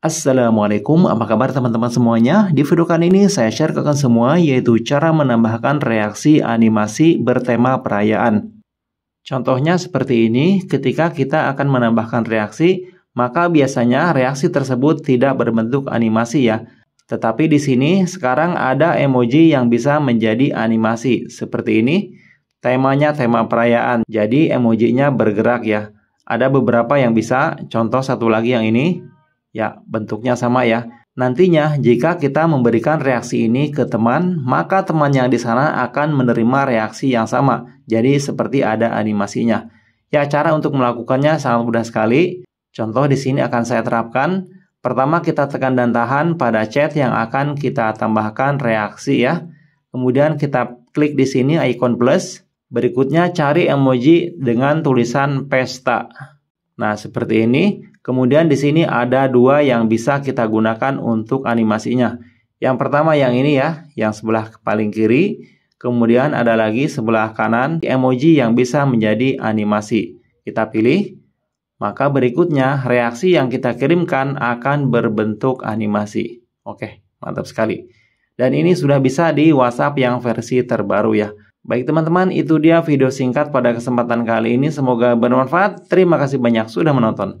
Assalamualaikum, apa kabar teman-teman semuanya? Di video kali ini saya share ke kalian semua yaitu cara menambahkan reaksi animasi bertema perayaan. Contohnya seperti ini, ketika kita akan menambahkan reaksi, maka biasanya reaksi tersebut tidak berbentuk animasi ya. Tetapi di sini sekarang ada emoji yang bisa menjadi animasi seperti ini. Temanya tema perayaan, jadi emojinya bergerak ya. Ada beberapa yang bisa, contoh satu lagi yang ini. Ya, bentuknya sama ya. Nantinya, jika kita memberikan reaksi ini ke teman, maka teman yang di sana akan menerima reaksi yang sama. Jadi, seperti ada animasinya. Ya, cara untuk melakukannya sangat mudah sekali. Contoh di sini akan saya terapkan. Pertama, kita tekan dan tahan pada chat yang akan kita tambahkan reaksi ya. Kemudian kita klik di sini icon plus. Berikutnya, cari emoji dengan tulisan pesta. Nah, seperti ini. Kemudian di sini ada dua yang bisa kita gunakan untuk animasinya. Yang pertama yang ini ya, yang sebelah paling kiri. Kemudian ada lagi sebelah kanan emoji yang bisa menjadi animasi. Kita pilih. Maka berikutnya reaksi yang kita kirimkan akan berbentuk animasi. Oke, mantap sekali. Dan ini sudah bisa di WhatsApp yang versi terbaru ya. Baik teman-teman, itu dia video singkat pada kesempatan kali ini. Semoga bermanfaat. Terima kasih banyak sudah menonton.